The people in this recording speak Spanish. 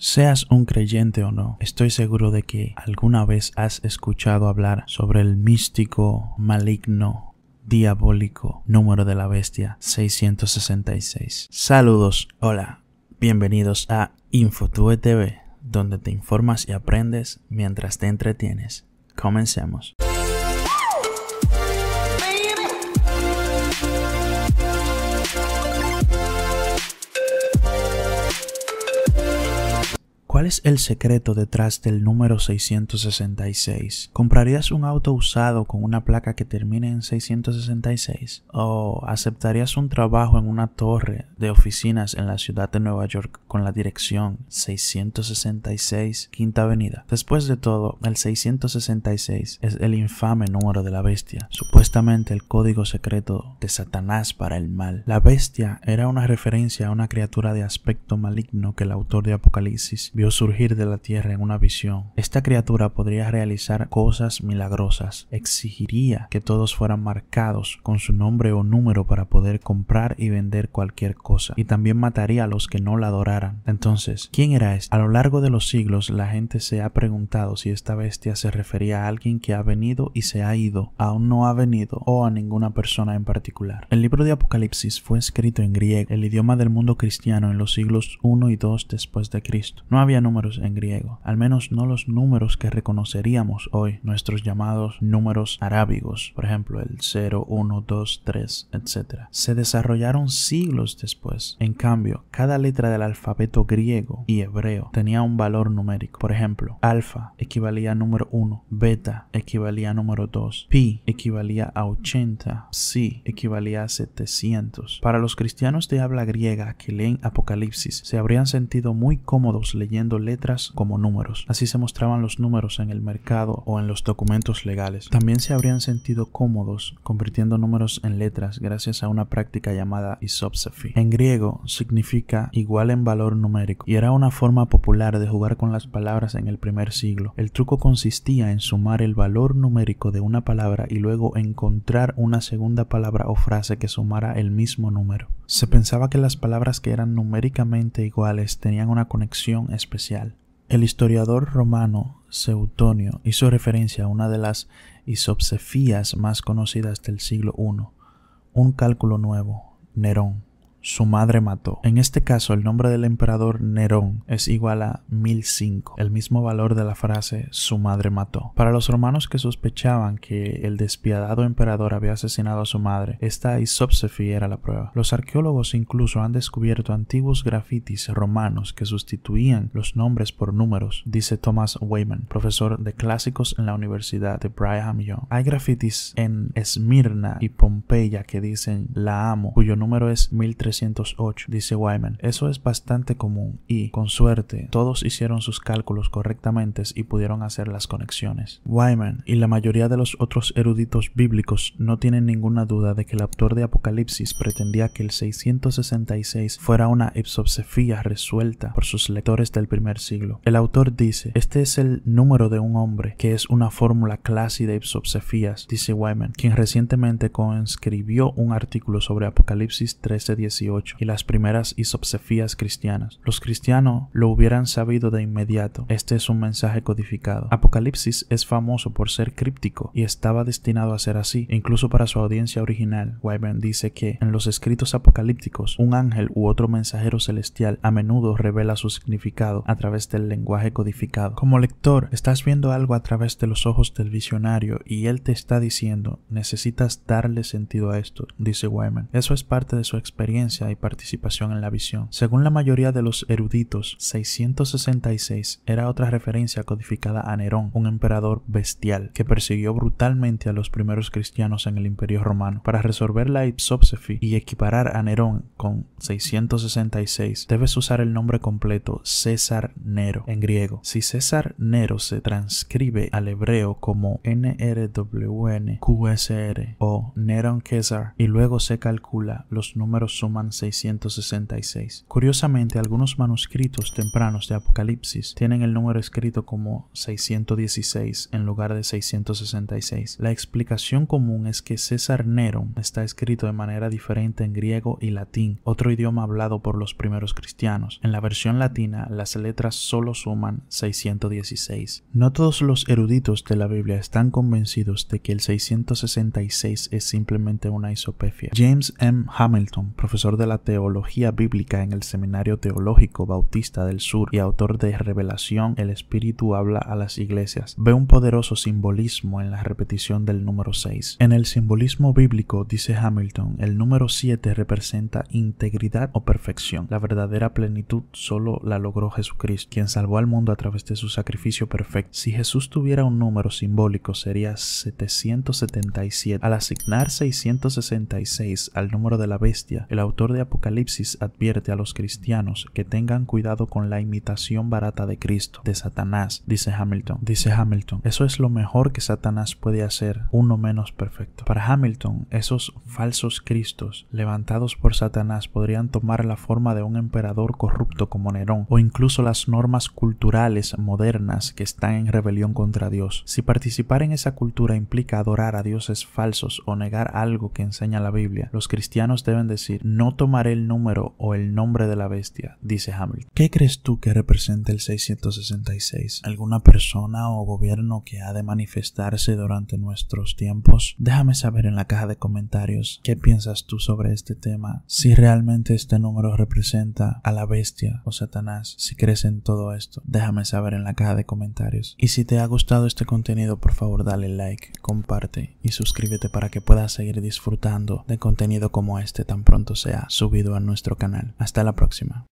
Seas un creyente o no, estoy seguro de que alguna vez has escuchado hablar sobre el místico, maligno, diabólico número de la bestia 666. Saludos, hola, bienvenidos a Infotube TV, donde te informas y aprendes mientras te entretienes. Comencemos. ¿Cuál es el secreto detrás del número 666? ¿Comprarías un auto usado con una placa que termine en 666? ¿O aceptarías un trabajo en una torre de oficinas en la ciudad de Nueva York con la dirección 666 Quinta Avenida? Después de todo, el 666 es el infame número de la bestia, supuestamente el código secreto de Satanás para el mal. La bestia era una referencia a una criatura de aspecto maligno que el autor de Apocalipsis vio surgir de la tierra en una visión. Esta criatura podría realizar cosas milagrosas. Exigiría que todos fueran marcados con su nombre o número para poder comprar y vender cualquier cosa. Y también mataría a los que no la adoraran. Entonces, ¿quién era este? A lo largo de los siglos la gente se ha preguntado si esta bestia se refería a alguien que ha venido y se ha ido, aún no ha venido o a ninguna persona en particular. El libro de Apocalipsis fue escrito en griego, el idioma del mundo cristiano en los siglos 1 y 2 después de Cristo. No había números en griego, al menos no los números que reconoceríamos hoy, nuestros llamados números arábigos, por ejemplo el 0, 1, 2, 3, etc. Se desarrollaron siglos después. En cambio, cada letra del alfabeto griego y hebreo tenía un valor numérico. Por ejemplo, alfa equivalía a número 1, beta equivalía a número 2, pi equivalía a 80, si equivalía a 700. Para los cristianos de habla griega que leen Apocalipsis, se habrían sentido muy cómodos leyendo letras como números. Así se mostraban los números en el mercado o en los documentos legales. También se habrían sentido cómodos convirtiendo números en letras gracias a una práctica llamada isopsephy. En griego significa igual en valor numérico y era una forma popular de jugar con las palabras en el primer siglo. El truco consistía en sumar el valor numérico de una palabra y luego encontrar una segunda palabra o frase que sumara el mismo número. Se pensaba que las palabras que eran numéricamente iguales tenían una conexión especial. El historiador romano Seutonio hizo referencia a una de las isopsefías más conocidas del siglo I, un cálculo nuevo, Nerón su madre mató. En este caso, el nombre del emperador Nerón es igual a 1005, el mismo valor de la frase su madre mató. Para los romanos que sospechaban que el despiadado emperador había asesinado a su madre, esta isopsefi era la prueba. Los arqueólogos incluso han descubierto antiguos grafitis romanos que sustituían los nombres por números, dice Thomas Wayman, profesor de clásicos en la Universidad de Brigham Young. Hay grafitis en Esmirna y Pompeya que dicen la amo, cuyo número es 1300 dice Wyman. Eso es bastante común y, con suerte, todos hicieron sus cálculos correctamente y pudieron hacer las conexiones. Wyman y la mayoría de los otros eruditos bíblicos no tienen ninguna duda de que el autor de Apocalipsis pretendía que el 666 fuera una ipsopsefía resuelta por sus lectores del primer siglo. El autor dice, este es el número de un hombre, que es una fórmula clásica de ipsopsefías, dice Wyman, quien recientemente conscribió un artículo sobre Apocalipsis 13.17 y las primeras isopsefías cristianas. Los cristianos lo hubieran sabido de inmediato. Este es un mensaje codificado. Apocalipsis es famoso por ser críptico y estaba destinado a ser así, incluso para su audiencia original. Wyman dice que en los escritos apocalípticos, un ángel u otro mensajero celestial a menudo revela su significado a través del lenguaje codificado. Como lector, estás viendo algo a través de los ojos del visionario y él te está diciendo, necesitas darle sentido a esto, dice Wyman. Eso es parte de su experiencia y participación en la visión. Según la mayoría de los eruditos, 666 era otra referencia codificada a Nerón, un emperador bestial, que persiguió brutalmente a los primeros cristianos en el Imperio Romano. Para resolver la ipsopsefi y equiparar a Nerón con 666, debes usar el nombre completo César Nero en griego. Si César Nero se transcribe al hebreo como NRWN QSR o Nerón Kesar y luego se calcula los números sumados 666. Curiosamente, algunos manuscritos tempranos de Apocalipsis tienen el número escrito como 616 en lugar de 666. La explicación común es que César Nero está escrito de manera diferente en griego y latín, otro idioma hablado por los primeros cristianos. En la versión latina, las letras solo suman 616. No todos los eruditos de la Biblia están convencidos de que el 666 es simplemente una isopefia. James M. Hamilton, profesor de la teología bíblica en el Seminario Teológico Bautista del Sur y autor de Revelación, el Espíritu habla a las iglesias, ve un poderoso simbolismo en la repetición del número 6. En el simbolismo bíblico, dice Hamilton, el número 7 representa integridad o perfección. La verdadera plenitud solo la logró Jesucristo, quien salvó al mundo a través de su sacrificio perfecto. Si Jesús tuviera un número simbólico sería 777. Al asignar 666 al número de la bestia, el autor de Apocalipsis advierte a los cristianos que tengan cuidado con la imitación barata de Cristo, de Satanás, dice Hamilton. Dice Hamilton, eso es lo mejor que Satanás puede hacer, uno menos perfecto. Para Hamilton, esos falsos Cristos levantados por Satanás podrían tomar la forma de un emperador corrupto como Nerón, o incluso las normas culturales modernas que están en rebelión contra Dios. Si participar en esa cultura implica adorar a dioses falsos o negar algo que enseña la Biblia, los cristianos deben decir, no tomaré el número o el nombre de la bestia, dice Hamilton. ¿Qué crees tú que representa el 666? ¿Alguna persona o gobierno que ha de manifestarse durante nuestros tiempos? Déjame saber en la caja de comentarios qué piensas tú sobre este tema, si realmente este número representa a la bestia o Satanás, si crees en todo esto, déjame saber en la caja de comentarios. Y si te ha gustado este contenido, por favor dale like, comparte y suscríbete para que puedas seguir disfrutando de contenido como este tan pronto sea subido a nuestro canal. Hasta la próxima.